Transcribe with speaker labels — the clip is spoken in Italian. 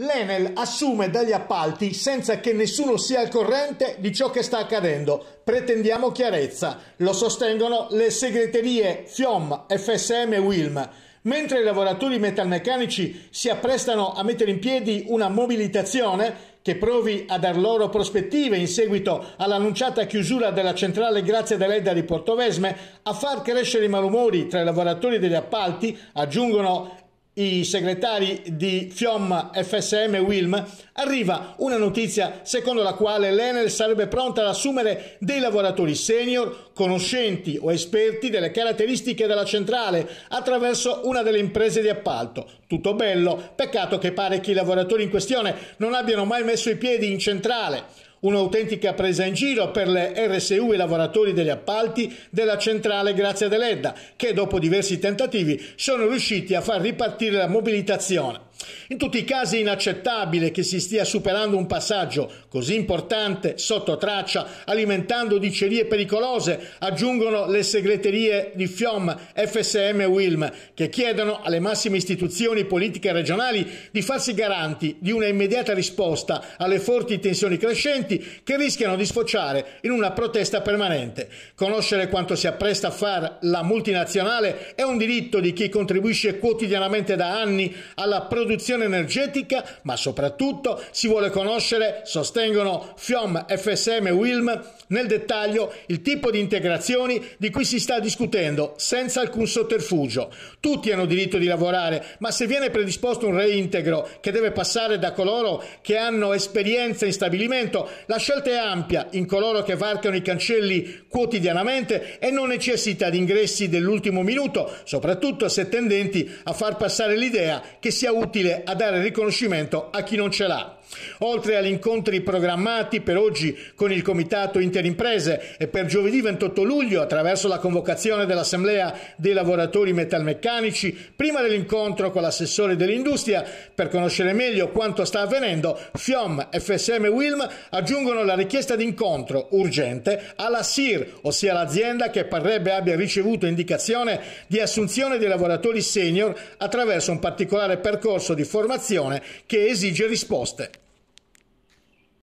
Speaker 1: L'Enel assume dagli appalti senza che nessuno sia al corrente di ciò che sta accadendo. Pretendiamo chiarezza. Lo sostengono le segreterie FIOM, FSM e WILM. Mentre i lavoratori metalmeccanici si apprestano a mettere in piedi una mobilitazione che provi a dar loro prospettive in seguito all'annunciata chiusura della centrale Grazia dell'Edda di Portovesme, a far crescere i malumori tra i lavoratori degli appalti, aggiungono i segretari di FIOM FSM Wilm, arriva una notizia secondo la quale l'Enel sarebbe pronta ad assumere dei lavoratori senior, conoscenti o esperti delle caratteristiche della centrale attraverso una delle imprese di appalto. Tutto bello, peccato che pare che i lavoratori in questione non abbiano mai messo i piedi in centrale. Un'autentica presa in giro per le RSU e i lavoratori degli appalti della centrale Grazia dell'Edda, che dopo diversi tentativi sono riusciti a far ripartire la mobilitazione. In tutti i casi è inaccettabile che si stia superando un passaggio così importante sotto traccia, alimentando dicerie pericolose, aggiungono le segreterie di FIOM, FSM e WILM, che chiedono alle massime istituzioni politiche regionali di farsi garanti di una immediata risposta alle forti tensioni crescenti che rischiano di sfociare in una protesta permanente. Conoscere quanto si appresta a fare la multinazionale è un diritto di chi contribuisce quotidianamente da anni alla produzione produzione energetica, ma soprattutto si vuole conoscere, sostengono FIOM, FSM e WILM, nel dettaglio il tipo di integrazioni di cui si sta discutendo, senza alcun sotterfugio. Tutti hanno diritto di lavorare, ma se viene predisposto un reintegro che deve passare da coloro che hanno esperienza in stabilimento, la scelta è ampia in coloro che varcano i cancelli quotidianamente e non necessita di ingressi dell'ultimo minuto, soprattutto se tendenti a far passare l'idea che sia utile utile a dare riconoscimento a chi non ce l'ha. Oltre agli incontri programmati per oggi con il Comitato Interimprese e per giovedì 28 luglio attraverso la convocazione dell'Assemblea dei lavoratori metalmeccanici, prima dell'incontro con l'assessore dell'industria, per conoscere meglio quanto sta avvenendo, FIOM, FSM e WILM aggiungono la richiesta di incontro urgente alla SIR, ossia l'azienda che parrebbe abbia ricevuto indicazione di assunzione dei lavoratori senior attraverso un particolare percorso percorso di formazione che esige risposte.